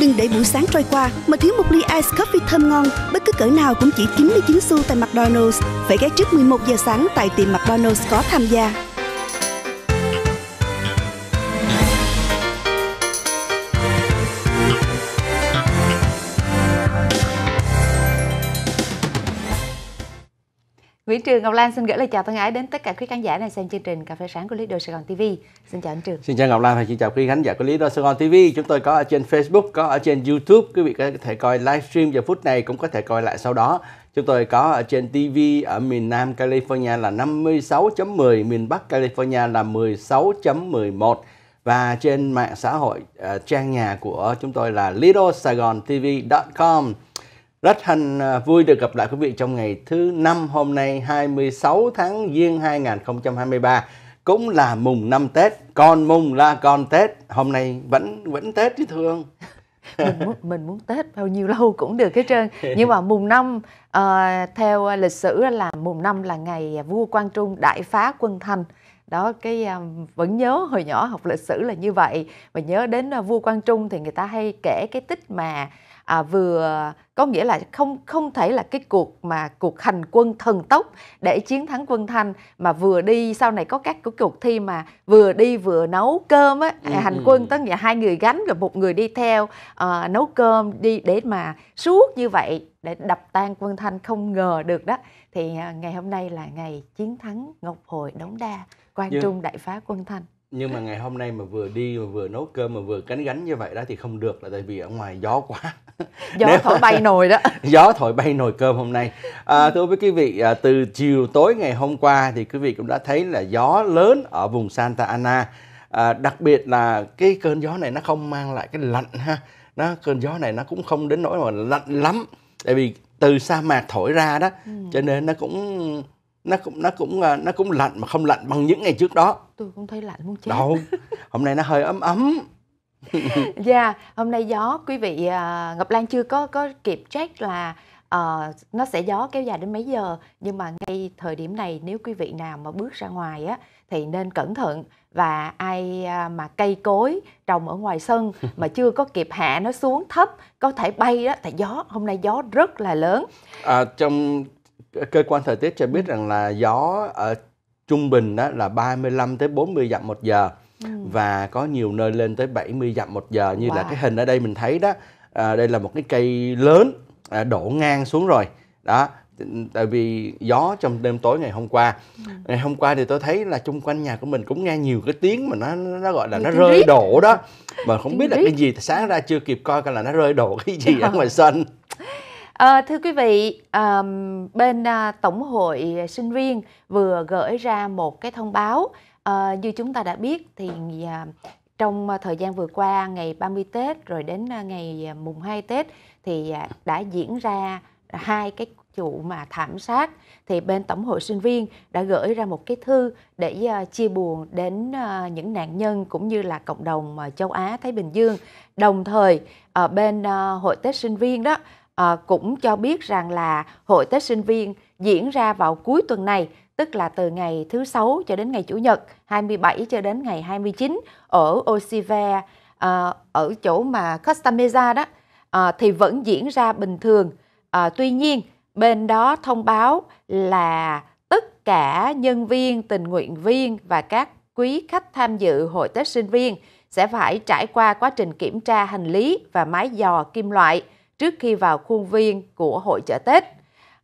Đừng để buổi sáng trôi qua mà thiếu một ly ice coffee thơm ngon, bất cứ cỡ nào cũng chỉ 99 xu tại McDonald's. Phải ghé trước 11 giờ sáng tại tiệm McDonald's có tham gia. Nguyễn Trường Ngọc Lan xin gửi lời chào thân ái đến tất cả quý khán giả đang xem chương trình Cà phê sáng của Lý Đô Sài Gòn TV. Xin chào anh Trường. Xin chào Ngọc Lan và xin chào quý khán giả của Lý Đô Sài Gòn TV. Chúng tôi có ở trên Facebook, có ở trên YouTube, quý vị có thể coi livestream giờ phút này cũng có thể coi lại sau đó. Chúng tôi có ở trên TV ở miền Nam California là 56.10, miền Bắc California là 16.11 và trên mạng xã hội uh, trang nhà của chúng tôi là littlesaigontv.com. Rất hân à, vui được gặp lại quý vị trong ngày thứ năm hôm nay 26 tháng Giêng 2023 cũng là mùng năm Tết, còn mùng là còn Tết, hôm nay vẫn vẫn Tết chứ thương. mình muốn mình muốn Tết bao nhiêu lâu cũng được hết trơn. Nhưng mà mùng năm à, theo lịch sử là mùng năm là ngày vua Quang Trung đại phá quân Thanh đó cái um, vẫn nhớ hồi nhỏ học lịch sử là như vậy và nhớ đến uh, vua Quang Trung thì người ta hay kể cái tích mà à, vừa có nghĩa là không không thể là cái cuộc mà cuộc hành quân thần tốc để chiến thắng quân thanh mà vừa đi sau này có các cái cuộc thi mà vừa đi vừa nấu cơm á ừ, hành ừ. quân tới nghĩa hai người gánh rồi một người đi theo uh, nấu cơm đi để mà suốt như vậy để đập tan quân thanh không ngờ được đó thì uh, ngày hôm nay là ngày chiến thắng ngọc hồi đống đa quan Nhưng... Dạ. trung đại phá quân thanh nhưng mà ngày hôm nay mà vừa đi mà vừa nấu cơm mà vừa cánh gánh như vậy đó thì không được là tại vì ở ngoài gió quá gió Nếu thổi bay nồi đó gió thổi bay nồi cơm hôm nay à, ừ. thưa với quý vị à, từ chiều tối ngày hôm qua thì quý vị cũng đã thấy là gió lớn ở vùng Santa Ana à, đặc biệt là cái cơn gió này nó không mang lại cái lạnh ha nó cơn gió này nó cũng không đến nỗi mà lạnh lắm tại vì từ sa mạc thổi ra đó ừ. cho nên nó cũng nó cũng nó cũng ờ, nó cũng lạnh mà không lạnh bằng những ngày trước đó tôi cũng thấy lạnh muốn chết đâu hôm nay nó hơi ấm ấm dạ yeah, hôm nay gió quý vị uh, ngọc lan chưa có có kịp check là uh, nó sẽ gió kéo dài đến mấy giờ nhưng mà ngay thời điểm này nếu quý vị nào mà bước ra ngoài á thì nên cẩn thận và ai mà cây cối trồng ở ngoài sân mà chưa có kịp hạ nó xuống thấp có thể bay đó tại gió hôm nay gió rất là lớn à, trong cơ quan thời tiết cho biết ừ. rằng là gió ở trung bình đó là 35 tới 40 dặm một giờ ừ. và có nhiều nơi lên tới 70 dặm một giờ như wow. là cái hình ở đây mình thấy đó à, đây là một cái cây lớn à, đổ ngang xuống rồi đó tại vì gió trong đêm tối ngày hôm qua ừ. ngày hôm qua thì tôi thấy là chung quanh nhà của mình cũng nghe nhiều cái tiếng mà nó nó gọi là nó rơi đổ đó mà không biết là cái gì sáng ra chưa kịp coi coi là nó rơi đổ cái gì dạ. ở ngoài sân À, thưa quý vị, à, bên à, Tổng hội sinh viên vừa gửi ra một cái thông báo. À, như chúng ta đã biết thì à, trong thời gian vừa qua ngày 30 Tết rồi đến à, ngày à, mùng 2 Tết thì à, đã diễn ra hai cái vụ mà thảm sát thì bên tổng hội sinh viên đã gửi ra một cái thư để chia buồn đến những nạn nhân cũng như là cộng đồng châu Á Thái Bình Dương. Đồng thời ở ờ, bên hội Tết sinh viên đó à, cũng cho biết rằng là hội Tết sinh viên diễn ra vào cuối tuần này, tức là từ ngày thứ sáu cho đến ngày chủ nhật 27 cho đến ngày 29 ở Osive à, ờ, ở chỗ mà Costa đó à, thì vẫn diễn ra bình thường. À, tuy nhiên bên đó thông báo là tất cả nhân viên, tình nguyện viên và các quý khách tham dự hội Tết sinh viên sẽ phải trải qua quá trình kiểm tra hành lý và máy dò kim loại trước khi vào khuôn viên của hội chợ Tết.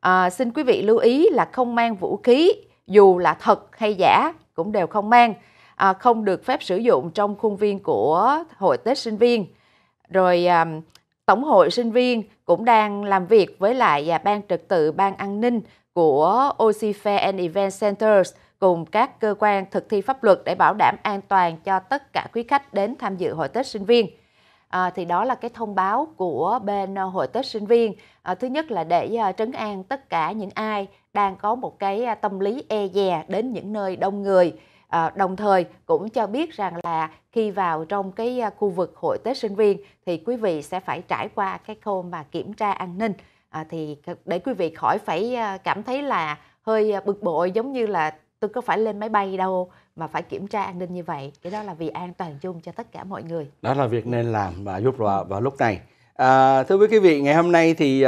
À, xin quý vị lưu ý là không mang vũ khí, dù là thật hay giả cũng đều không mang, à, không được phép sử dụng trong khuôn viên của hội Tết sinh viên. Rồi à, Tổng hội sinh viên cũng đang làm việc với lại à, Ban trật tự, Ban an ninh của OC Fair and Event Centers cùng các cơ quan thực thi pháp luật để bảo đảm an toàn cho tất cả quý khách đến tham dự hội Tết sinh viên. À, thì đó là cái thông báo của bên ờ, hội Tết sinh viên. À, thứ nhất là để trấn an tất cả những ai đang có một cái tâm lý e dè đến những nơi đông người. À, đồng thời cũng cho biết rằng là khi vào trong cái khu vực hội Tết sinh viên thì quý vị sẽ phải trải qua cái khâu mà kiểm tra an ninh à, thì để quý vị khỏi phải cảm thấy là hơi bực bội giống như là tôi có phải lên máy bay đâu mà phải kiểm tra an ninh như vậy cái đó là vì an toàn chung cho tất cả mọi người đó là việc nên làm và giúp vào, vào lúc này à, thưa quý vị ngày hôm nay thì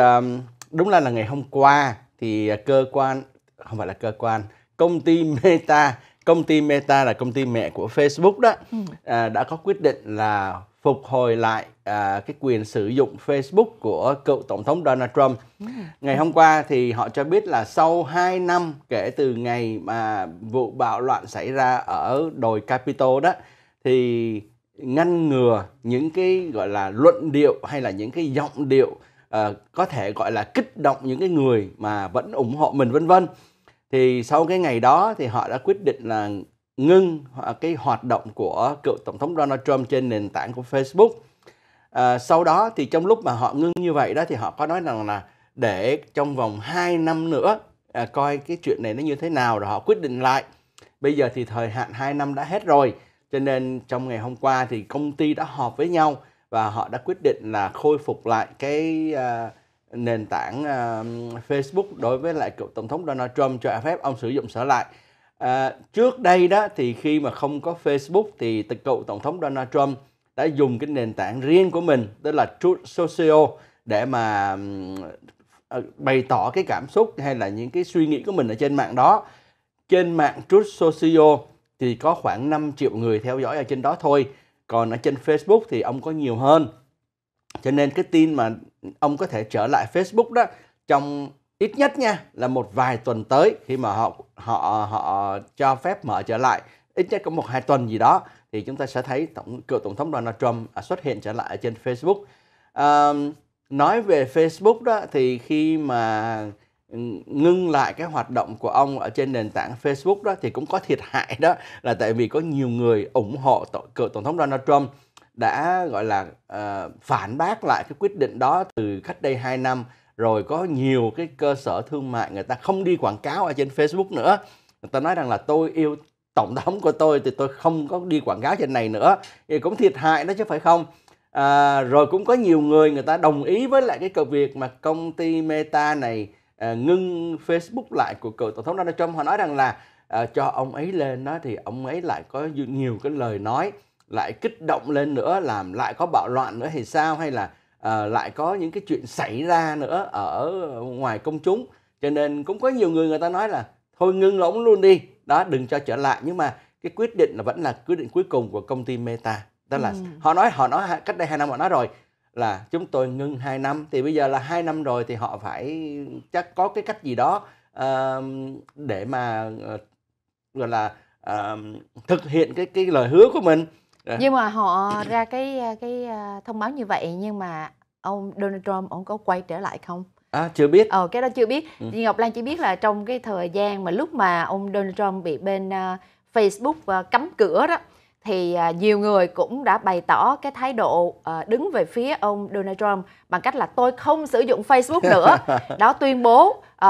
đúng là là ngày hôm qua thì à, cơ quan không phải là cơ quan công ty Meta công ty Meta là công ty mẹ của Facebook đó ừ. à, đã có quyết định là phục hồi lại à, cái quyền sử dụng Facebook của cựu tổng thống Donald Trump. Ừ. Ngày hôm qua thì họ cho biết là sau 2 năm kể từ ngày mà vụ bạo loạn xảy ra ở đồi Capitol đó thì ngăn ngừa những cái gọi là luận điệu hay là những cái giọng điệu uh, có thể gọi là kích động những cái người mà vẫn ủng hộ mình vân vân thì sau cái ngày đó thì họ đã quyết định là ngưng cái hoạt động của cựu tổng thống Donald Trump trên nền tảng của Facebook. À, sau đó thì trong lúc mà họ ngưng như vậy đó thì họ có nói rằng là để trong vòng 2 năm nữa à, coi cái chuyện này nó như thế nào rồi họ quyết định lại. Bây giờ thì thời hạn 2 năm đã hết rồi cho nên trong ngày hôm qua thì công ty đã họp với nhau và họ đã quyết định là khôi phục lại cái à, nền tảng à, Facebook đối với lại cựu tổng thống Donald Trump cho phép ông sử dụng trở lại À, trước đây đó thì khi mà không có Facebook thì cựu tổng thống Donald Trump đã dùng cái nền tảng riêng của mình tức là Truth Social để mà ờ, bày tỏ cái cảm xúc hay là những cái suy nghĩ của mình ở trên mạng đó. Trên mạng Truth Social thì có khoảng 5 triệu người theo dõi ở trên đó thôi. Còn ở trên Facebook thì ông có nhiều hơn. Cho nên cái tin mà ông có thể trở lại Facebook đó trong ít nhất nha là một vài tuần tới khi mà họ họ họ cho phép mở trở lại ít nhất có một hai tuần gì đó thì chúng ta sẽ thấy tổng cựu tổng thống Donald Trump à, xuất hiện trở lại trên Facebook. À, nói về Facebook đó thì khi mà ngưng lại cái hoạt động của ông ở trên nền tảng Facebook đó thì cũng có thiệt hại đó là tại vì có nhiều người ủng hộ cựu tổng thống Donald Trump đã gọi là uh, phản bác lại cái quyết định đó từ cách đây 2 năm rồi có nhiều cái cơ sở thương mại người ta không đi quảng cáo ở trên Facebook nữa người ta nói rằng là tôi yêu tổng thống của tôi thì tôi không có đi quảng cáo trên này nữa thì cũng thiệt hại đó chứ phải không à, rồi cũng có nhiều người người ta đồng ý với lại cái câu việc mà công ty Meta này à, ngưng Facebook lại của cựu tổng thống Donald Trump họ nói rằng là à, cho ông ấy lên đó thì ông ấy lại có nhiều cái lời nói lại kích động lên nữa làm lại có bạo loạn nữa thì sao hay là à, lại có những cái chuyện xảy ra nữa ở ngoài công chúng cho nên cũng có nhiều người người ta nói là thôi ngưng lỗng luôn đi đó đừng cho trở lại nhưng mà cái quyết định là vẫn là quyết định cuối cùng của công ty Meta đó là ừ. họ nói họ nói cách đây hai năm họ nói rồi là chúng tôi ngưng 2 năm thì bây giờ là hai năm rồi thì họ phải chắc có cái cách gì đó uh, để mà uh, gọi là uh, thực hiện cái cái lời hứa của mình Ờ. nhưng mà họ ra cái cái thông báo như vậy nhưng mà ông Donald Trump ông có quay trở lại không À, chưa biết. Ờ, cái đó chưa biết. Ừ. Chị Ngọc Lan chỉ biết là trong cái thời gian mà lúc mà ông Donald Trump bị bên uh, Facebook uh, cấm cửa đó thì uh, nhiều người cũng đã bày tỏ cái thái độ uh, đứng về phía ông Donald Trump bằng cách là tôi không sử dụng Facebook nữa. đó tuyên bố uh,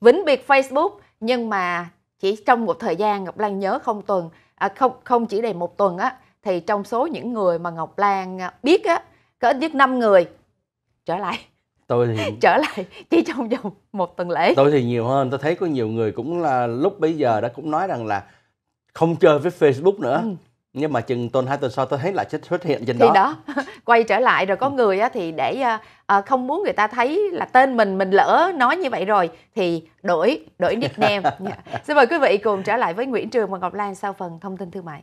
vĩnh biệt Facebook nhưng mà chỉ trong một thời gian Ngọc Lan nhớ không tuần à, không không chỉ đầy một tuần á thì trong số những người mà Ngọc Lan à, biết á có ít nhất 5 người trở lại tôi thì trở lại chỉ trong vòng một tuần lễ tôi thì nhiều hơn tôi thấy có nhiều người cũng là lúc bây giờ đã cũng nói rằng là không chơi với Facebook nữa ừ. nhưng mà chừng tuần hai tuần sau tôi thấy lại xuất hiện trên thì đó. đó quay trở lại rồi có ừ. người á, thì để à, à, không muốn người ta thấy là tên mình mình lỡ nói như vậy rồi thì đổi đổi nickname dạ. xin mời quý vị cùng trở lại với Nguyễn Trường và Ngọc Lan sau phần thông tin thương mại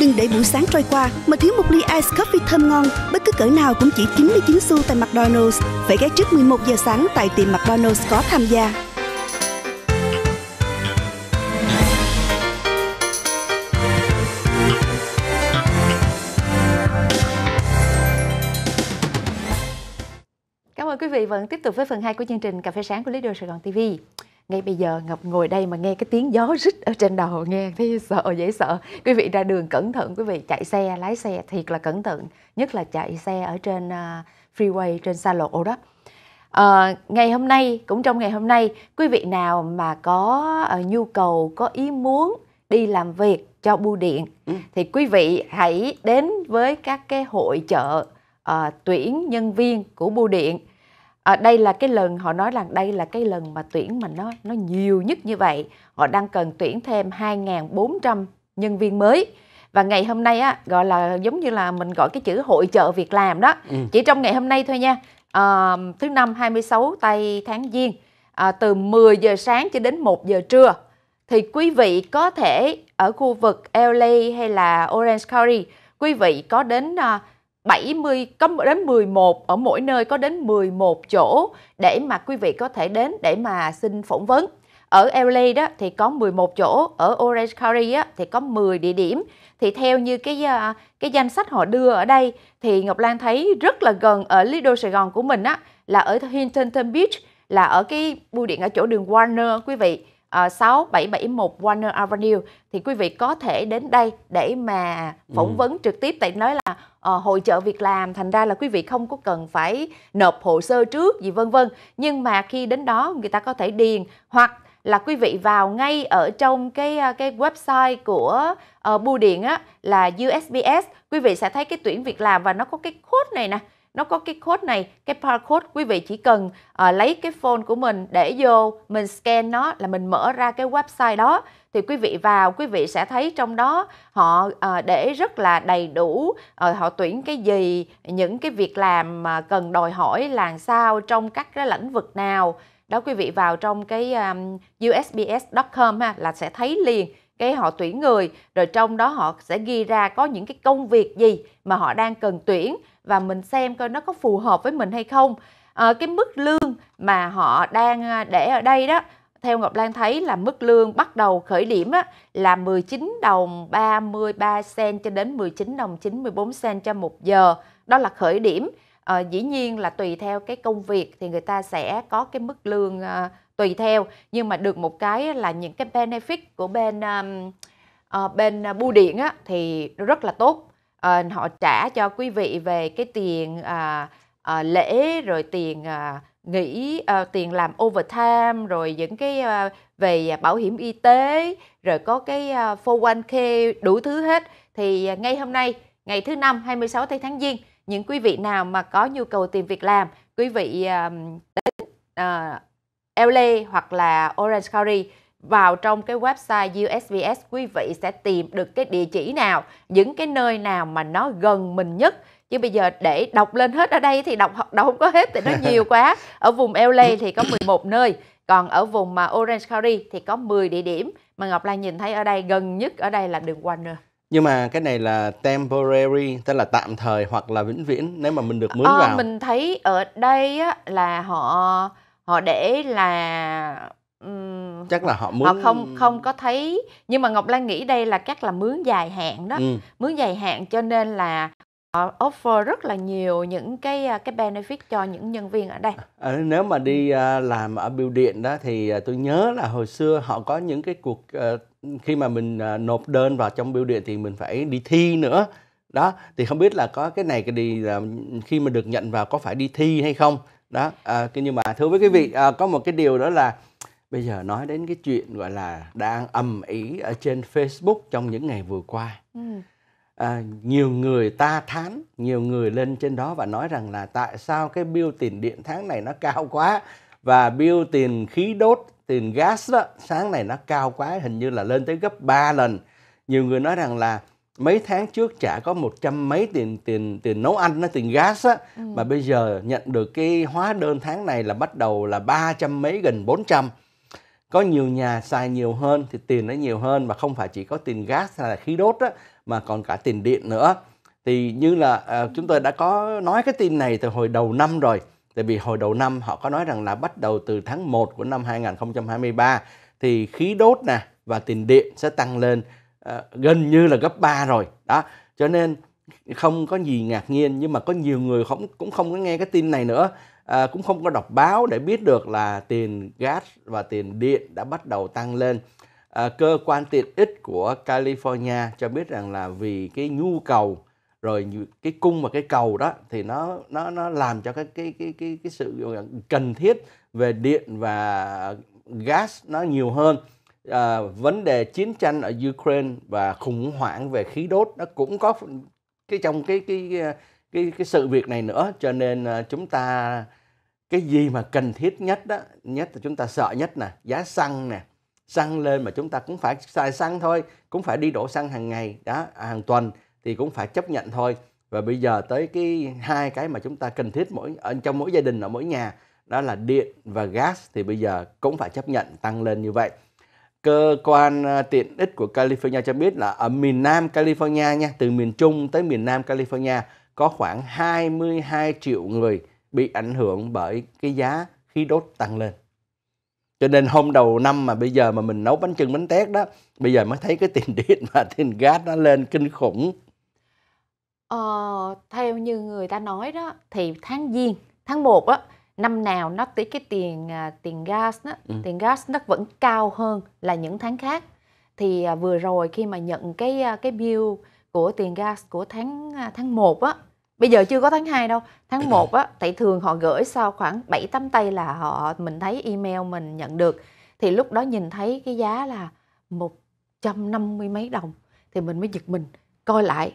Đừng để buổi sáng trôi qua mà thiếu một ly ice coffee thơm ngon, bất cứ cỡ nào cũng chỉ 99 xu tại McDonald's. Phải ghé trước 11 giờ sáng tại tiệm McDonald's có tham gia. Cảm ơn quý vị vẫn tiếp tục với phần 2 của chương trình Cà phê sáng của Lý Đô Sài Gòn TV ngay bây giờ ngọc ngồi đây mà nghe cái tiếng gió rít ở trên đầu nghe thấy sợ dễ sợ quý vị ra đường cẩn thận quý vị chạy xe lái xe thiệt là cẩn thận nhất là chạy xe ở trên à, freeway trên xa lộ đó À, ngày hôm nay cũng trong ngày hôm nay quý vị nào mà có uh, nhu cầu có ý muốn đi làm việc cho bưu điện ừ. thì quý vị hãy đến với các cái hội trợ uh, ờ, tuyển nhân viên của bưu điện à, đây là cái lần họ nói rằng đây là cái lần mà tuyển mà nó nó nhiều nhất như vậy họ đang cần tuyển thêm 2.400 nhân viên mới và ngày hôm nay á gọi là giống như là mình gọi cái chữ hội trợ việc làm đó ừ. chỉ trong ngày hôm nay thôi nha à, thứ năm 26 tây tháng giêng à, từ 10 giờ sáng cho đến 1 giờ trưa thì quý vị có thể ở khu vực LA hay là Orange County quý vị có đến à, 70 có đến 11 ở mỗi nơi có đến 11 chỗ để mà quý vị có thể đến để mà xin phỏng vấn. Ở LA đó thì có 11 chỗ, ở Orange County á, thì có 10 địa điểm. Thì theo như cái ờ, cái danh sách họ đưa ở đây thì Ngọc Lan thấy rất là gần ở Lido Sài Gòn của mình á là ở Huntington Beach là ở cái bưu điện ở chỗ đường Warner quý vị. À, ờ, 6771 Warner Avenue thì quý vị có thể đến đây để mà phỏng ừ. vấn trực tiếp tại nói là Ờ, hội trợ việc làm thành ra là quý vị không có cần phải nộp hồ sơ trước gì vân vân nhưng mà khi đến đó người ta có thể điền hoặc là quý vị vào ngay ở trong cái ờ, cái website của uh, bưu điện á là USPS quý vị sẽ thấy cái tuyển việc làm và nó có cái code này nè nó có cái code này cái barcode quý vị chỉ cần uh, lấy cái phone của mình để vô mình scan nó là mình mở ra cái website đó thì quý vị vào quý vị sẽ thấy trong đó họ ờ, để rất là đầy đủ ờ, họ tuyển cái gì những cái việc làm mà cần đòi hỏi là sao trong các cái lĩnh vực nào đó quý vị vào trong cái usbs.com ha là sẽ thấy liền cái họ tuyển người rồi trong đó họ sẽ ghi ra có những cái công việc gì mà họ đang cần tuyển và mình xem coi nó có phù hợp với mình hay không à, cái mức lương mà họ đang để ở đây đó theo Ngọc Lan thấy là mức lương bắt đầu khởi điểm là 19 đồng 33 sen cho đến 19 đồng 94 sen cho một giờ. Đó là khởi điểm. À, dĩ nhiên là tùy theo cái công việc thì người ta sẽ có cái mức lương à, tùy theo. Nhưng mà được một cái là những cái benefit của bên à, bên bưu điện á, thì rất là tốt. À, họ trả cho quý vị về cái tiền à, à, lễ rồi tiền... À, nghỉ uh, ờ, tiền làm overtime rồi những cái uh, về bảo hiểm y tế rồi có cái ờ, uh, 401k đủ thứ hết thì uh, ngay hôm nay ngày thứ năm 26 tây tháng Giêng những quý vị nào mà có nhu cầu tìm việc làm quý vị uh, đến uh, LA hoặc là Orange County vào trong cái website USVS quý vị sẽ tìm được cái địa chỉ nào những cái nơi nào mà nó gần mình nhất chứ bây giờ để đọc lên hết ở đây thì đọc đâu không có hết thì nó nhiều quá ở vùng LA thì có 11 nơi còn ở vùng mà Orange County thì có 10 địa điểm mà Ngọc Lan nhìn thấy ở đây gần nhất ở đây là đường Warner nhưng mà cái này là temporary tức là tạm thời hoặc là vĩnh viễn nếu mà mình được mướn ờ, vào mình thấy ở đây á, là họ họ để là um, chắc là họ muốn họ không không có thấy nhưng mà Ngọc Lan nghĩ đây là các là mướn dài hạn đó ừ. mướn dài hạn cho nên là họ ờ, offer rất là nhiều những cái à, cái benefit cho những nhân viên ở đây. À, nếu mà đi uh, làm ở bưu điện đó thì uh, tôi nhớ là hồi xưa họ có những cái cuộc uh, khi mà mình uh, nộp đơn vào trong bưu điện thì mình phải đi thi nữa. Đó, thì không biết là có cái này cái đi uh, khi mà được nhận vào có phải đi thi hay không. Đó, uh, nhưng mà thưa với quý vị uh, có một cái điều đó là bây giờ nói đến cái chuyện gọi là đang ầm ĩ ở trên Facebook trong những ngày vừa qua. Ừ à, nhiều người ta thán nhiều người lên trên đó và nói rằng là tại sao cái bill tiền điện tháng này nó cao quá và bill tiền khí đốt tiền gas đó sáng này nó cao quá hình như là lên tới gấp 3 lần nhiều người nói rằng là mấy tháng trước trả có một trăm mấy tiền tiền tiền nấu ăn nó tiền gas á ừ. mà bây giờ nhận được cái hóa đơn tháng này là bắt đầu là ba trăm mấy gần bốn trăm có nhiều nhà xài nhiều hơn thì tiền nó nhiều hơn mà không phải chỉ có tiền gas hay là khí đốt á mà còn cả tiền điện nữa thì như là à, chúng tôi đã có nói cái tin này từ hồi đầu năm rồi tại vì hồi đầu năm họ có nói rằng là bắt đầu từ tháng 1 của năm 2023 thì khí đốt nè và tiền điện sẽ tăng lên à, gần như là gấp 3 rồi đó cho nên không có gì ngạc nhiên nhưng mà có nhiều người không cũng không có nghe cái tin này nữa à, cũng không có đọc báo để biết được là tiền gas và tiền điện đã bắt đầu tăng lên à, cơ quan tiện ích của California cho biết rằng là vì cái nhu cầu rồi cái cung và cái cầu đó thì nó nó nó làm cho cái cái cái cái cái sự cần thiết về điện và gas nó nhiều hơn à, vấn đề chiến tranh ở Ukraine và khủng hoảng về khí đốt nó cũng có cái trong cái cái cái cái sự việc này nữa cho nên à, chúng ta cái gì mà cần thiết nhất đó nhất là chúng ta sợ nhất nè giá xăng nè xăng lên mà chúng ta cũng phải xài xăng thôi cũng phải đi đổ xăng hàng ngày đó à, hàng tuần thì cũng phải chấp nhận thôi và bây giờ tới cái hai cái mà chúng ta cần thiết mỗi ở ờ, trong mỗi gia đình ở mỗi nhà đó là điện và gas thì bây giờ cũng phải chấp nhận tăng lên như vậy cơ quan ờ, tiện ích của California cho biết là ở miền Nam California nha từ miền Trung tới miền Nam California có khoảng 22 triệu người bị ảnh hưởng bởi cái giá khí đốt tăng lên cho nên hôm đầu năm mà bây giờ mà mình nấu bánh trưng bánh tét đó bây giờ mới thấy cái tiền điện và tiền gas nó lên kinh khủng ờ, theo như người ta nói đó thì tháng giêng tháng 1 á năm nào nó tới cái tiền à, tiền gas đó, ừ. tiền gas nó vẫn cao hơn là những tháng khác thì à, vừa rồi khi mà nhận cái à, cái bill của tiền gas của tháng tháng 1 á bây giờ chưa có tháng 2 đâu tháng 1 á tại thường họ gửi sau khoảng 7 tấm tay là họ mình thấy email mình nhận được thì lúc đó nhìn thấy cái giá là 150 mấy đồng thì mình mới giật mình coi lại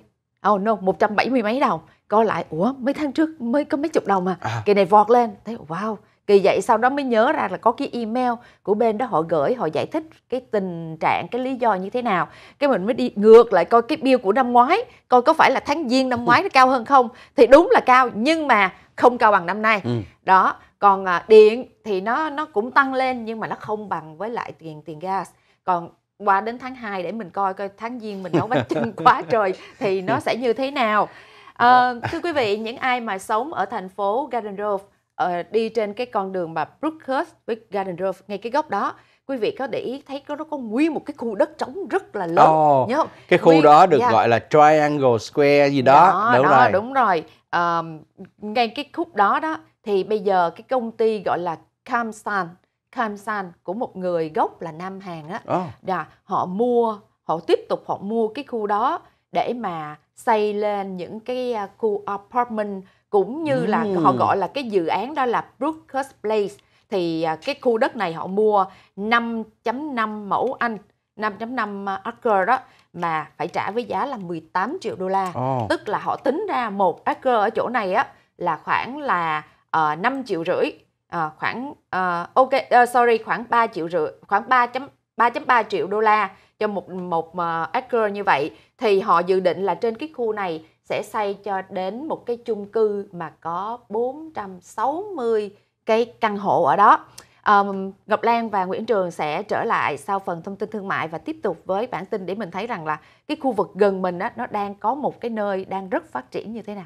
oh no 170 mấy đồng coi lại ủa mấy tháng trước mới có mấy chục đồng mà à. kỳ à. này vọt lên thấy wow kỳ vậy sau đó mới nhớ ra là có cái email của bên đó họ gửi họ giải thích cái tình trạng cái lý do như thế nào cái mình mới đi ngược lại coi cái bill của năm ngoái coi có phải là tháng giêng năm ngoái nó cao hơn không thì đúng là cao nhưng mà không cao bằng năm nay ừ. đó còn à, điện thì nó nó cũng tăng lên nhưng mà nó không bằng với lại tiền tiền gas còn qua đến tháng 2 để mình coi coi tháng giêng mình nấu bánh trưng quá trời thì nó sẽ như thế nào à, thưa quý vị những ai mà sống ở thành phố Garden Grove uh, đi trên cái con đường mà Brookhurst với Garden Grove ngay cái góc đó quý vị có để ý thấy có nó có nguyên một cái khu đất trống rất là lớn oh, nhớ không? cái khu nguyên, đó được yeah. gọi là triangle square gì đó, đó đúng đó, rồi đúng rồi um, ngay cái khúc đó đó thì bây giờ cái công ty gọi là Kamsan Kamsan của một người gốc là Nam Hàn á oh. họ mua họ tiếp tục họ mua cái khu đó để mà xây lên những cái à, khu apartment cũng như ừ. là họ gọi là cái dự án đó là Brookhurst Place thì à, cái khu đất này họ mua 5.5 mẫu Anh 5.5 à, acre đó mà phải trả với giá là 18 triệu đô la oh. tức là họ tính ra một acre ở chỗ này á là khoảng là uh, ờ, 5 triệu rưỡi uh, khoảng uh, ok uh, sorry khoảng 3 triệu rưỡi khoảng 3 3.3 triệu đô la cho một một uh, acre như vậy thì họ dự định là trên cái khu này sẽ xây cho đến một cái chung cư mà có 460 cái căn hộ ở đó. Um, Ngọc Lan và Nguyễn Trường sẽ trở lại sau phần thông tin thương mại và tiếp tục với bản tin để mình thấy rằng là cái khu vực gần mình đó, nó đang có một cái nơi đang rất phát triển như thế nào.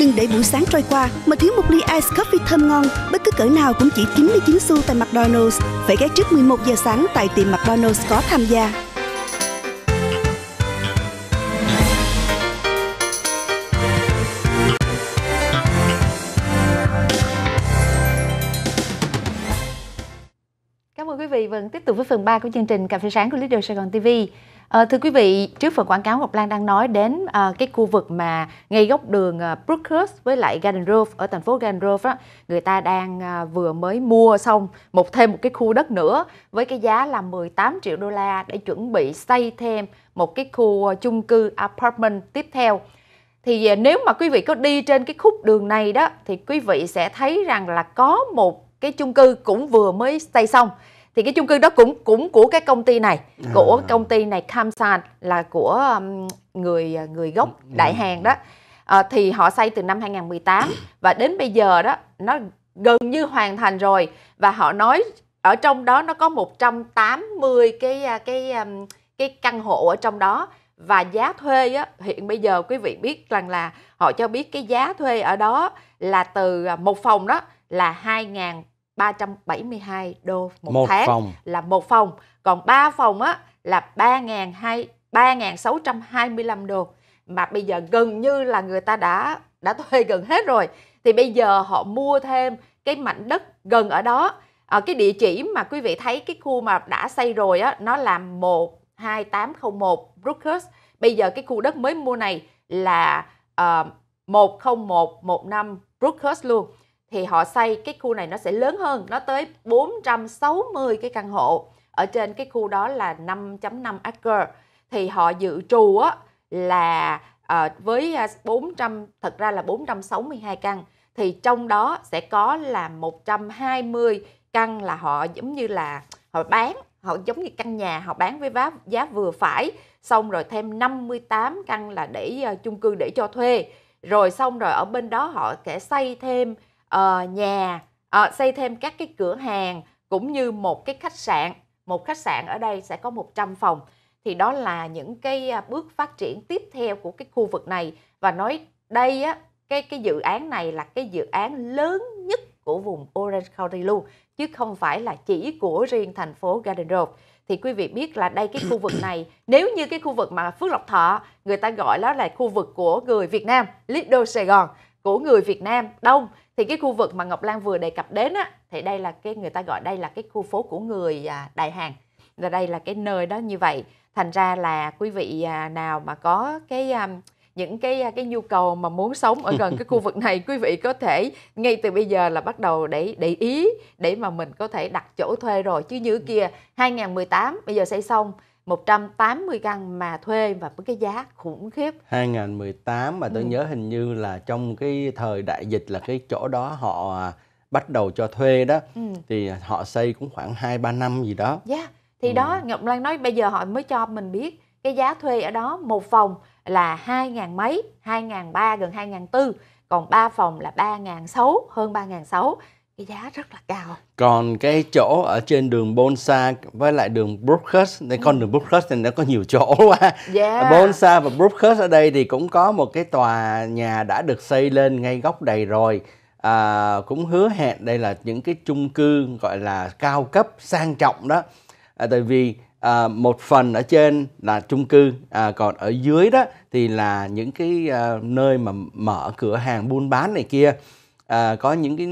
Đừng để buổi sáng trôi qua mà thiếu một ly ice coffee thơm ngon, bất cứ cỡ nào cũng chỉ 99 xu tại McDonald's. Phải ghé trước 11 giờ sáng tại tiệm McDonald's có tham gia. Cảm ơn quý vị vẫn vâng, tiếp tục với phần 3 của chương trình Cà phê sáng của Leader Sài Gòn TV. À, thưa quý vị, trước phần quảng cáo Ngọc Lan đang nói đến à, cái khu vực mà ngay góc đường à, Brookhurst với lại Garden Grove ở thành phố Garden Grove đó, người ta đang à, vừa mới mua xong một thêm một cái khu đất nữa với cái giá là 18 triệu đô la để chuẩn bị xây thêm một cái khu à, chung cư apartment tiếp theo. Thì à, nếu mà quý vị có đi trên cái khúc đường này đó thì quý vị sẽ thấy rằng là có một cái chung cư cũng vừa mới xây xong thì cái chung cư đó cũng cũng của cái công ty này à. của công ty này Kamsan là của um, người người gốc ừ. đại Hàn đó à, thì họ xây từ năm 2018 và đến bây giờ đó nó gần như hoàn thành rồi và họ nói ở trong đó nó có 180 cái à, cái um, cái căn hộ ở trong đó và giá thuê á, hiện bây giờ quý vị biết rằng là họ cho biết cái giá thuê ở đó là từ à, một phòng đó là 372 đô một, một tháng phòng. là một phòng, còn ba phòng á là 3.625 đô mà bây giờ gần như là người ta đã đã thuê gần hết rồi thì bây giờ họ mua thêm cái mảnh đất gần ở đó ở ờ, cái địa chỉ mà quý vị thấy cái khu mà đã xây rồi á nó là 12801 Brookhurst bây giờ cái khu đất mới mua này là uh, 10115 Brookhurst luôn thì họ xây cái khu này nó sẽ lớn hơn, nó tới 460 cái căn hộ. Ở trên cái khu đó là 5.5 acre thì họ dự trù á là ờ, à, với 400 thật ra là 462 căn thì trong đó sẽ có là 120 căn là họ giống như là họ bán họ giống như căn nhà họ bán với giá giá vừa phải xong rồi thêm 58 căn là để uh, chung cư để cho thuê rồi xong rồi ở bên đó họ sẽ xây thêm uh, nhà uh, xây thêm các cái cửa hàng cũng như một cái khách sạn một khách sạn ở đây sẽ có 100 phòng thì đó là những cái à, bước phát triển tiếp theo của cái khu vực này và nói đây á cái cái dự án này là cái dự án lớn nhất của vùng Orange County luôn chứ không phải là chỉ của riêng thành phố Garden Grove thì quý vị biết là đây cái khu vực này nếu như cái khu vực mà Phước Lộc Thọ người ta gọi đó là khu vực của người Việt Nam Little Sài Gòn của người Việt Nam đông thì cái khu vực mà Ngọc Lan vừa đề cập đến á, thì đây là cái người ta gọi đây là cái khu phố của người à, Đại Hàn và đây là cái nơi đó như vậy thành ra là quý vị à, nào mà có cái à, những cái cái nhu cầu mà muốn sống ở gần cái khu vực này quý vị có thể ngay từ bây giờ là bắt đầu để để ý để mà mình có thể đặt chỗ thuê rồi chứ như kia 2018 bây giờ xây xong 180 căn mà thuê và với cái giá khủng khiếp. 2018 mà tôi ừ. nhớ hình như là trong cái thời đại dịch là cái chỗ đó họ bắt đầu cho thuê đó ừ. thì họ xây cũng khoảng 2 3 năm gì đó. Dạ. Yeah. Thì ừ. đó Ngọc Lan nói bây giờ họ mới cho mình biết cái giá thuê ở đó một phòng là 2 ngàn mấy, 2 ngàn gần 2 ngàn còn ba phòng là 3 ngàn hơn 3 ngàn cái giá rất là cao còn cái chỗ ở trên đường Bonsa với lại đường Brookhurst này con ừ. đường Brookhurst thì nó có nhiều chỗ quá yeah. Dạ. Bonsa và Brookhurst ở đây thì cũng có một cái tòa nhà đã được xây lên ngay góc đầy rồi à, cũng hứa hẹn đây là những cái chung cư gọi là cao cấp sang trọng đó à, tại vì à, một phần ở trên là chung cư à, còn ở dưới đó thì là những cái à, nơi mà mở cửa hàng buôn bán này kia à, có những cái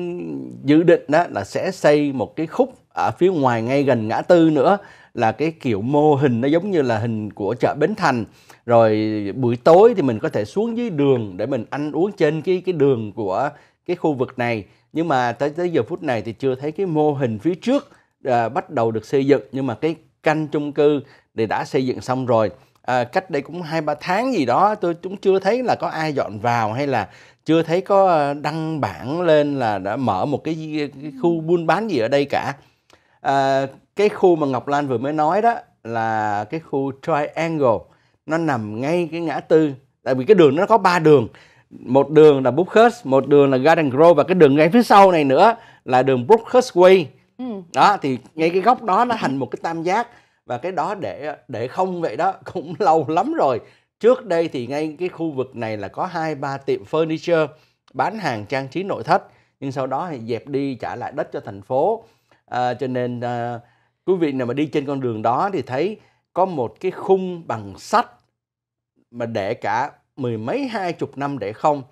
dự định đó là sẽ xây một cái khúc ở phía ngoài ngay gần ngã tư nữa là cái kiểu mô hình nó giống như là hình của chợ Bến Thành rồi buổi tối thì mình có thể xuống dưới đường để mình ăn uống trên cái cái đường của cái khu vực này nhưng mà tới tới giờ phút này thì chưa thấy cái mô hình phía trước à, bắt đầu được xây dựng nhưng mà cái căn chung cư thì đã xây dựng xong rồi à, cách đây cũng hai ba tháng gì đó tôi cũng chưa thấy là có ai dọn vào hay là chưa thấy có ờ, đăng bản lên là đã mở một cái, cái ừ. khu buôn bán gì ở đây cả à, cái khu mà Ngọc Lan vừa mới nói đó là cái khu Triangle nó nằm ngay cái ngã tư tại vì cái đường nó có ba đường một đường là Brookhurst một đường là Garden Grove và cái đường ngay phía sau này nữa là đường Brookhurst Way ừ. đó thì ngay cái góc đó nó thành một cái tam giác và cái đó để để không vậy đó cũng lâu lắm rồi trước đây thì ngay cái khu vực này là có hai ba tiệm furniture bán hàng trang trí nội thất nhưng sau đó thì dẹp đi trả lại đất cho thành phố à, cho nên à, quý vị nào mà đi trên con đường đó thì thấy có một cái khung bằng sắt mà để cả mười mấy hai chục năm để không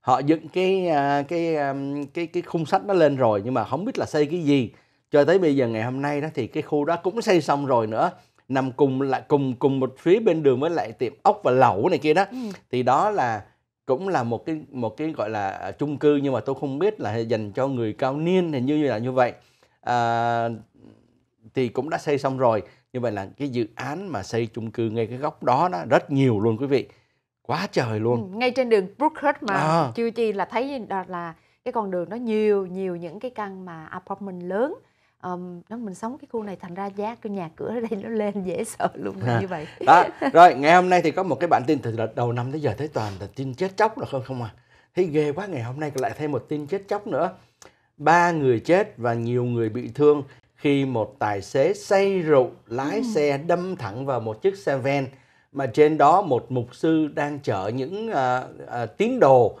họ dựng cái à, cái à, cái cái, khung sắt nó lên rồi nhưng mà không biết là xây cái gì cho tới bây giờ ngày hôm nay đó thì cái khu đó cũng xây xong rồi nữa nằm cùng lại cùng cùng một phía bên đường với lại tiệm ốc và lẩu này kia đó ừ. thì đó là cũng là một cái một cái gọi là chung cư nhưng mà tôi không biết là dành cho người cao niên hình như là như vậy à, thì cũng đã xây xong rồi như vậy là cái dự án mà xây chung cư ngay cái góc đó đó rất nhiều luôn quý vị quá trời luôn ừ, ngay trên đường Brookhurst mà à. chưa chi là thấy là, là cái con đường nó nhiều nhiều những cái căn mà apartment lớn um, nó mình sống cái khu này thành ra giá cái nhà cửa ở đây nó lên dễ sợ luôn như vậy đó rồi ngày hôm nay thì có một cái bản tin từ đầu năm tới giờ tới toàn là tin chết chóc là không không à thấy ghê quá ngày hôm nay lại thêm một tin chết chóc nữa ba người chết và nhiều người bị thương khi một tài xế say rượu lái ừ. xe đâm thẳng vào một chiếc xe van mà trên đó một mục sư đang chở những uh, uh, tín đồ uh,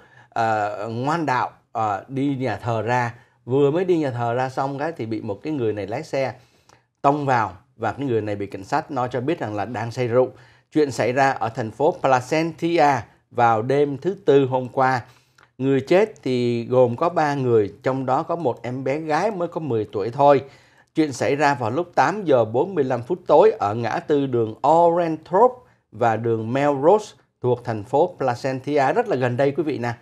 ngoan đạo uh, đi nhà thờ ra vừa mới đi nhà thờ ra xong cái thì bị một cái người này lái xe tông vào và cái người này bị cảnh sát nói cho biết rằng là đang say rượu. Chuyện xảy ra ở thành phố Placentia vào đêm thứ tư hôm qua. Người chết thì gồm có 3 người, trong đó có một em bé gái mới có 10 tuổi thôi. Chuyện xảy ra vào lúc 8 giờ 45 phút tối ở ngã tư đường Orenthorpe và đường Melrose thuộc thành phố Placentia rất là gần đây quý vị nè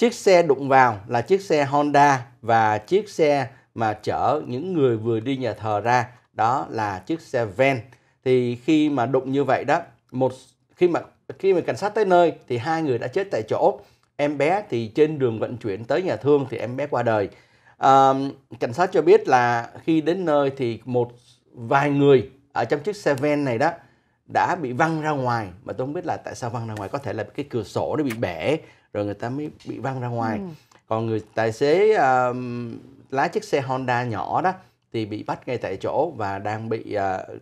chiếc xe đụng vào là chiếc xe Honda và chiếc xe mà chở những người vừa đi nhà thờ ra đó là chiếc xe van thì khi mà đụng như vậy đó một khi mà khi mà cảnh sát tới nơi thì hai người đã chết tại chỗ em bé thì trên đường vận chuyển tới nhà thương thì em bé qua đời à, cảnh sát cho biết là khi đến nơi thì một vài người ở trong chiếc xe van này đó đã bị văng ra ngoài mà tôi không biết là tại sao văng ra ngoài có thể là cái cửa sổ nó bị bể rồi người ta mới bị văng ra ngoài ừ. còn người tài xế uh, lái chiếc xe Honda nhỏ đó thì bị bắt ngay tại chỗ và đang bị uh,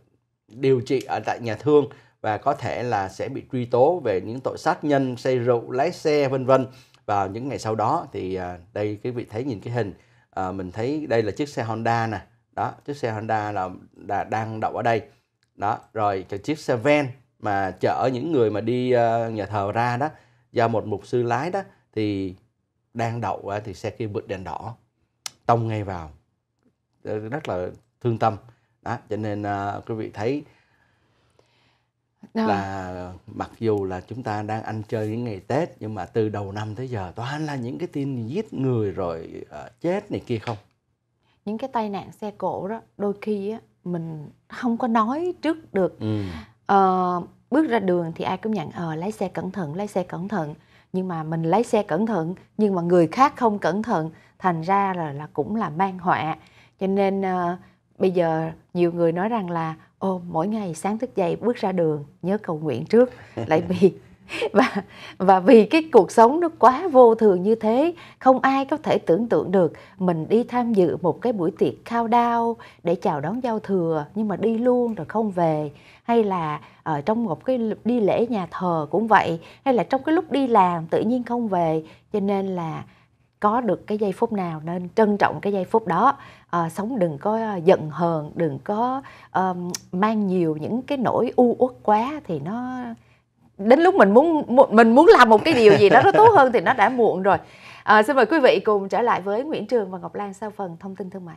điều trị ở tại nhà thương và có thể là sẽ bị truy tố về những tội sát nhân, say rượu, lái xe vân vân. Và những ngày sau đó thì uh, đây quý vị thấy nhìn cái hình uh, mình thấy đây là chiếc xe Honda nè. Đó, chiếc xe Honda là, là đang đậu ở đây. Đó, rồi cái chiếc xe van mà chở những người mà đi uh, nhà thờ ra đó do một mục sư lái đó thì đang đậu thì xe kia vượt đèn đỏ tông ngay vào ờ, rất là thương tâm đó cho nên uh, quý vị thấy Đâu. là mặc dù là chúng ta đang ăn chơi những ngày Tết nhưng mà từ đầu năm tới giờ toàn là những cái tin giết người rồi uh, chết này kia không những cái tai nạn xe cộ đó đôi khi á, mình không có nói trước được ừ. uh, bước ra đường thì ai cũng nhận ờ lái xe cẩn thận lái xe cẩn thận nhưng mà mình lái xe cẩn thận nhưng mà người khác không cẩn thận thành ra là là cũng là mang họa cho nên uh, bây giờ nhiều người nói rằng là ô mỗi ngày sáng thức dậy bước ra đường nhớ cầu nguyện trước lại vì và và vì cái cuộc sống nó quá vô thường như thế không ai có thể tưởng tượng được mình đi tham dự một cái buổi tiệc cao đao để chào đón giao thừa nhưng mà đi luôn rồi không về hay là ở ờ, trong một cái đi lễ nhà thờ cũng vậy hay là trong cái lúc đi làm tự nhiên không về cho nên là có được cái giây phút nào nên trân trọng cái giây phút đó à, sống đừng có giận hờn đừng có um, mang nhiều những cái nỗi u uất quá thì nó đến lúc mình muốn mình muốn làm một cái điều gì đó nó tốt hơn thì nó đã muộn rồi à, xin mời quý vị cùng trở lại với Nguyễn Trường và Ngọc Lan sau phần thông tin thương mại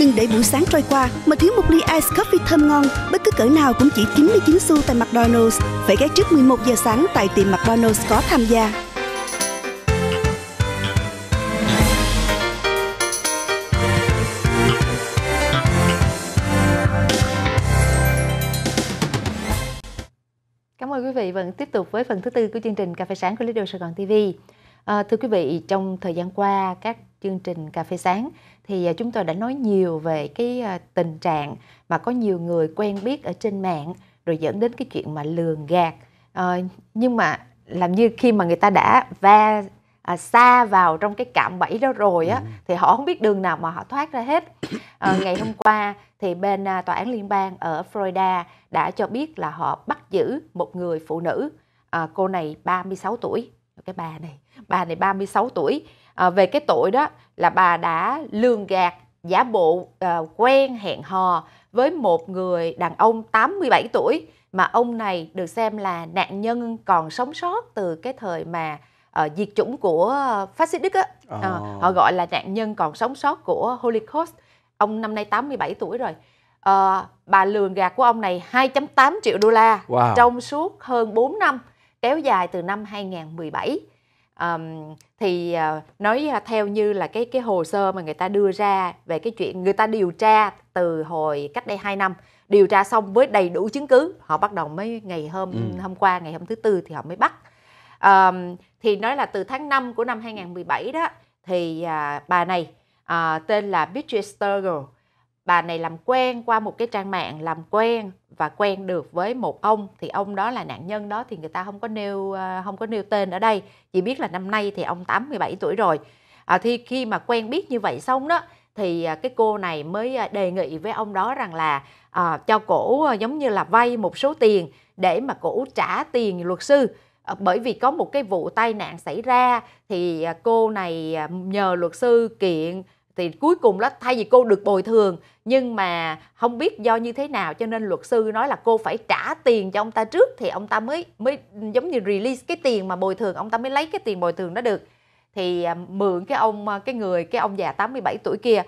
Đừng để buổi sáng trôi qua mà thiếu một ly ice coffee thơm ngon, bất cứ cỡ nào cũng chỉ 99 xu tại McDonald's. Phải ghé trước 11 giờ sáng tại tiệm McDonald's có tham gia. Cảm ơn quý vị vẫn vâng, tiếp tục với phần thứ tư của chương trình Cà phê sáng của Lý Đô Sài Gòn TV. À, thưa quý vị, trong thời gian qua, các chương trình cà phê sáng thì à, chúng tôi đã nói nhiều về cái à, tình trạng mà có nhiều người quen biết ở trên mạng rồi dẫn đến cái chuyện mà lường gạt à, nhưng mà làm như khi mà người ta đã va à, xa vào trong cái cạm bẫy đó rồi á ừ. thì họ không biết đường nào mà họ thoát ra hết à, ngày hôm qua thì bên à, tòa án liên bang ở Florida đã cho biết là họ bắt giữ một người phụ nữ à, cô này 36 tuổi cái bà này bà này 36 tuổi à, về cái tội đó là bà đã lường gạt giả bộ à, quen hẹn hò với một người đàn ông 87 tuổi mà ông này được xem là nạn nhân còn sống sót từ cái thời mà uh, diệt chủng của phát xít Đức á, oh. họ gọi là nạn nhân còn sống sót của Holocaust. Ông năm nay 87 tuổi rồi. À, bà lường gạt của ông này 2.8 triệu đô la wow. trong suốt hơn 4 năm, kéo dài từ năm 2017 um, thì uh, nói à, theo như là cái cái hồ sơ mà người ta đưa ra về cái chuyện người ta điều tra từ hồi cách đây 2 năm điều tra xong với đầy đủ chứng cứ họ bắt đầu mới ngày hôm ừ. hôm qua ngày hôm thứ tư thì họ mới bắt um, thì nói là từ tháng 5 của năm 2017 đó thì uh, bà này uh, tên là Beatrice Sturgill bà này làm quen qua một cái trang mạng làm quen và quen được với một ông thì ông đó là nạn nhân đó thì người ta không có nêu ờ, không có nêu tên ở đây chỉ biết là năm nay thì ông 87 tuổi rồi à, thì khi mà quen biết như vậy xong đó thì ờ, cái cô này mới ờ, đề nghị với ông đó rằng là à, cho cổ giống như là vay một số tiền để mà cổ trả tiền luật sư bởi vì có một cái vụ tai nạn xảy ra thì cô này nhờ luật sư kiện thì cuối cùng đó thay vì cô được bồi thường nhưng mà không biết do như thế nào cho nên luật sư nói là cô phải trả tiền cho ông ta trước thì ông ta mới mới giống như release cái tiền mà bồi thường ông ta mới lấy cái tiền bồi thường đó được thì à, mượn cái ông à, cái người cái ông già 87 tuổi kia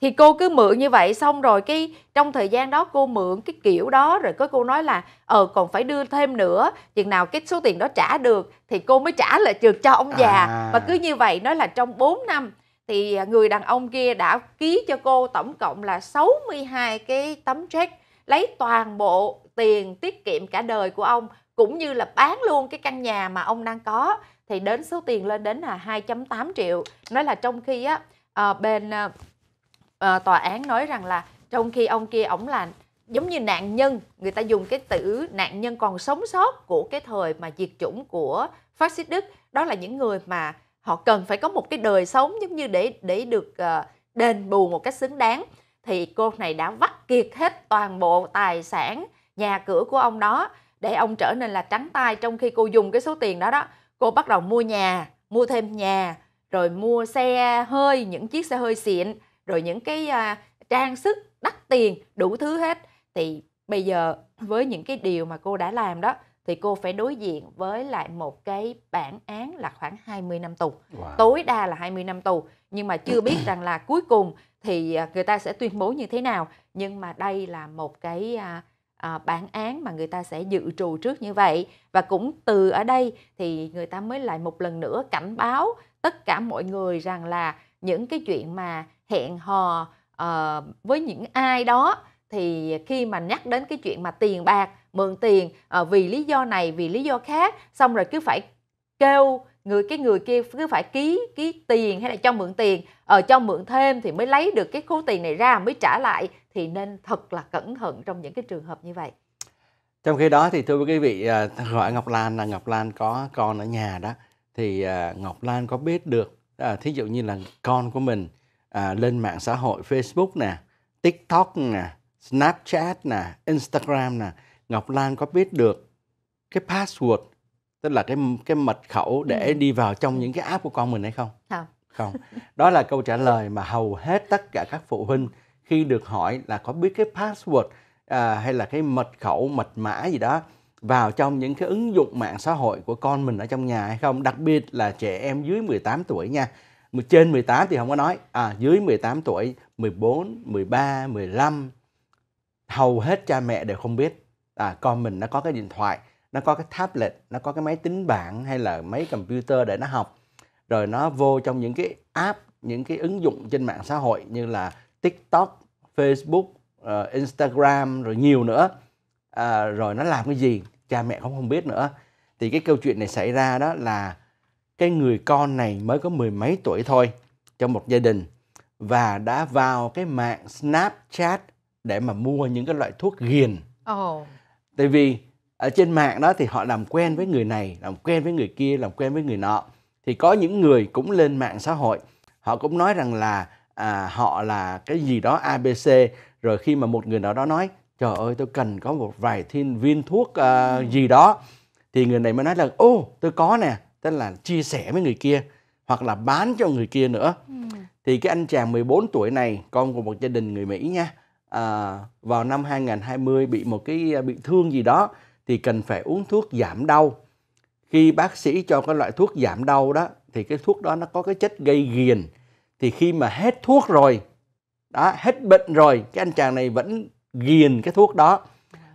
thì cô cứ mượn như vậy xong rồi cái trong thời gian đó cô mượn cái kiểu đó rồi có cô nói là ờ còn phải đưa thêm nữa chừng nào cái số tiền đó trả được thì cô mới trả lại trượt cho ông già à. và cứ như vậy nói là trong 4 năm thì à, người đàn ông kia đã ký cho cô tổng cộng là 62 cái tấm check lấy toàn bộ tiền tiết kiệm cả đời của ông cũng như là bán luôn cái căn nhà mà ông đang có thì đến số tiền lên đến là 2.8 triệu nói là trong khi á à, bên à, tòa án nói rằng là trong khi ông kia ổng là giống như nạn nhân người ta dùng cái từ nạn nhân còn sống sót của cái thời mà diệt chủng của phát xít đức đó là những người mà họ cần phải có một cái đời sống giống như để để được ờ, đền bù một cách xứng đáng thì cô này đã vắt kiệt hết toàn bộ tài sản nhà cửa của ông đó để ông trở nên là trắng tay trong khi cô dùng cái số tiền đó đó cô bắt đầu mua nhà mua thêm nhà rồi mua xe hơi những chiếc xe hơi xịn rồi những cái ờ, trang sức đắt tiền đủ thứ hết thì bây giờ với những cái điều mà cô đã làm đó thì cô phải đối diện với lại một cái bản án là khoảng 20 năm tù. Wow. Tối đa là 20 năm tù, nhưng mà chưa biết rằng là cuối cùng thì à, người ta sẽ tuyên bố như thế nào, nhưng mà đây là một cái à, à, bản án mà người ta sẽ dự trù trước như vậy và cũng từ ở đây thì người ta mới lại một lần nữa cảnh báo tất cả mọi người rằng là những cái chuyện mà hẹn hò uh, với những ai đó thì khi mà nhắc đến cái chuyện mà tiền bạc mượn tiền à, vì lý do này vì lý do khác xong rồi cứ phải kêu người cái người kia cứ phải ký ký tiền hay là cho mượn tiền ở ờ, cho mượn thêm thì mới lấy được cái khối tiền này ra mới trả lại thì nên thật là cẩn thận trong những cái trường hợp như vậy trong khi đó thì thưa quý vị ờ, gọi Ngọc Lan là Ngọc Lan có con ở nhà đó thì Ngọc Lan có biết được thí dụ như là con của mình lên mạng xã hội Facebook nè TikTok nè Snapchat nè Instagram nè Ngọc Lan có biết được cái password tức là cái cái mật khẩu để ừ. đi vào trong những cái app của con mình hay không? Không. Không. Đó là câu trả lời mà hầu hết tất cả các phụ huynh khi được hỏi là có biết cái password à, hay là cái mật khẩu mật mã gì đó vào trong những cái ứng dụng mạng xã hội của con mình ở trong nhà hay không? Đặc biệt là trẻ em dưới 18 tuổi nha. Trên 18 thì không có nói, à dưới 18 tuổi 14, 13, 15 hầu hết cha mẹ đều không biết à, con mình nó có cái điện thoại nó có cái tablet nó có cái máy tính bảng hay là máy computer để nó học rồi nó vô trong những cái app những cái ứng dụng trên mạng xã hội như là tiktok facebook uh, instagram rồi nhiều nữa à, rồi nó làm cái gì cha mẹ cũng không biết nữa thì cái câu chuyện này xảy ra đó là cái người con này mới có mười mấy tuổi thôi trong một gia đình và đã vào cái mạng Snapchat để mà mua những cái loại thuốc ghiền. Oh tại vì ở trên mạng đó thì họ làm quen với người này làm quen với người kia làm quen với người nọ thì có những người cũng lên mạng xã hội họ cũng nói rằng là à, họ là cái gì đó abc rồi khi mà một người nào đó nói trời ơi tôi cần có một vài thiên viên thuốc uh, gì đó thì người này mới nói là ô tôi có nè tức là chia sẻ với người kia hoặc là bán cho người kia nữa ừ. thì cái anh chàng 14 tuổi này con của một gia đình người Mỹ nha à, vào năm 2020 bị một cái à, bị thương gì đó thì cần phải uống thuốc giảm đau. Khi bác sĩ cho cái loại thuốc giảm đau đó thì cái thuốc đó nó có cái chất gây ghiền. Thì khi mà hết thuốc rồi, đó, hết bệnh rồi, cái anh chàng này vẫn ghiền cái thuốc đó.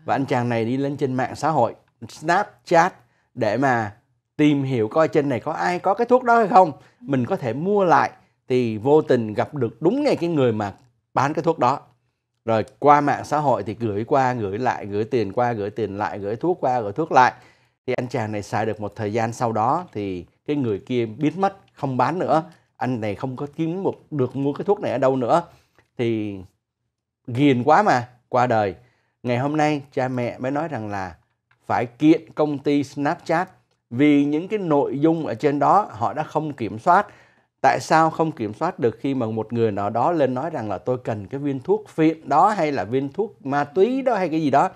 Và anh chàng này đi lên trên mạng xã hội Snapchat để mà tìm hiểu coi trên này có ai có cái thuốc đó hay không, mình có thể mua lại thì vô tình gặp được đúng ngay cái người mà bán cái thuốc đó rồi qua mạng xã hội thì gửi qua gửi lại gửi tiền qua gửi tiền lại gửi thuốc qua gửi thuốc lại thì anh chàng này xài được một thời gian sau đó thì cái người kia biến mất không bán nữa anh này không có kiếm một được mua cái thuốc này ở đâu nữa thì ghiền quá mà qua đời ngày hôm nay cha mẹ mới nói rằng là phải kiện công ty Snapchat vì những cái nội dung ở trên đó họ đã không kiểm soát tại sao không kiểm soát được khi mà một người nào đó lên nói rằng là tôi cần cái viên thuốc phiện đó hay là viên thuốc ma túy đó hay cái gì đó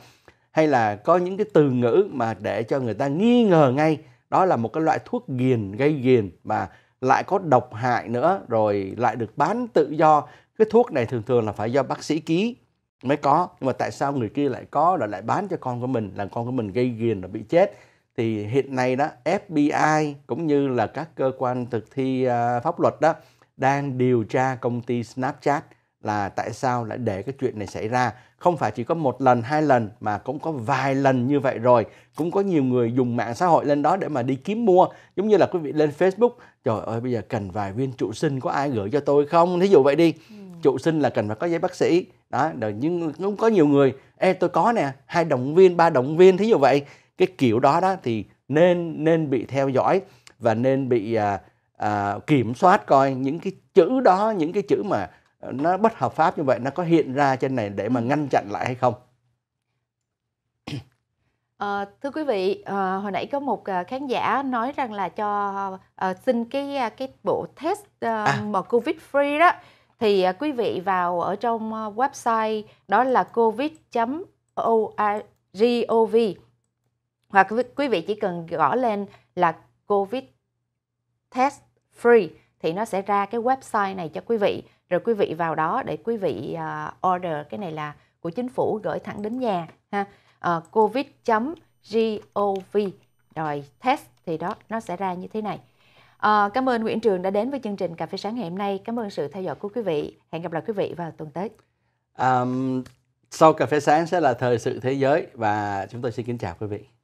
hay là có những cái từ ngữ mà để cho người ta nghi ngờ ngay đó là một cái loại thuốc ghiền gây ghiền mà lại có độc hại nữa rồi lại được bán tự do cái thuốc này thường thường là phải do bác sĩ ký mới có nhưng mà tại sao người kia lại có rồi lại bán cho con của mình làm con của mình gây ghiền là bị chết thì hiện nay đó FBI cũng như là các cơ quan thực thi à, pháp luật đó đang điều tra công ty Snapchat là tại sao lại để cái chuyện này xảy ra không phải chỉ có một lần hai lần mà cũng có vài lần như vậy rồi cũng có nhiều người dùng mạng xã hội lên đó để mà đi kiếm mua giống như là quý vị lên Facebook trời ơi bây giờ cần vài viên trụ sinh có ai gửi cho tôi không thí dụ vậy đi ừ. trụ sinh là cần phải có giấy bác sĩ đó nhưng cũng có nhiều người ê tôi có nè hai động viên ba động viên thí dụ vậy cái kiểu đó đó thì nên nên bị theo dõi và nên bị à, à, kiểm soát coi những cái chữ đó những cái chữ mà nó bất hợp pháp như vậy nó có hiện ra trên này để mà ngăn chặn lại hay không À, thưa quý vị, à, hồi nãy có một ờ, khán giả nói rằng là cho à, xin cái cái bộ test à, à. mà covid free đó thì à, quý vị vào ở trong website đó là covid.gov hoặc quý vị chỉ cần gõ lên là covid test free thì nó sẽ ra cái website này cho quý vị rồi quý vị vào đó để quý vị uh, order cái này là của chính phủ gửi thẳng đến nhà ha uh, covid gov rồi test thì đó nó sẽ ra như thế này uh, cảm ơn nguyễn trường đã đến với chương trình cà phê sáng ngày hôm nay cảm ơn sự theo dõi của quý vị hẹn gặp lại quý vị vào tuần tới um, sau cà phê sáng sẽ là thời sự thế giới và chúng tôi xin kính chào quý vị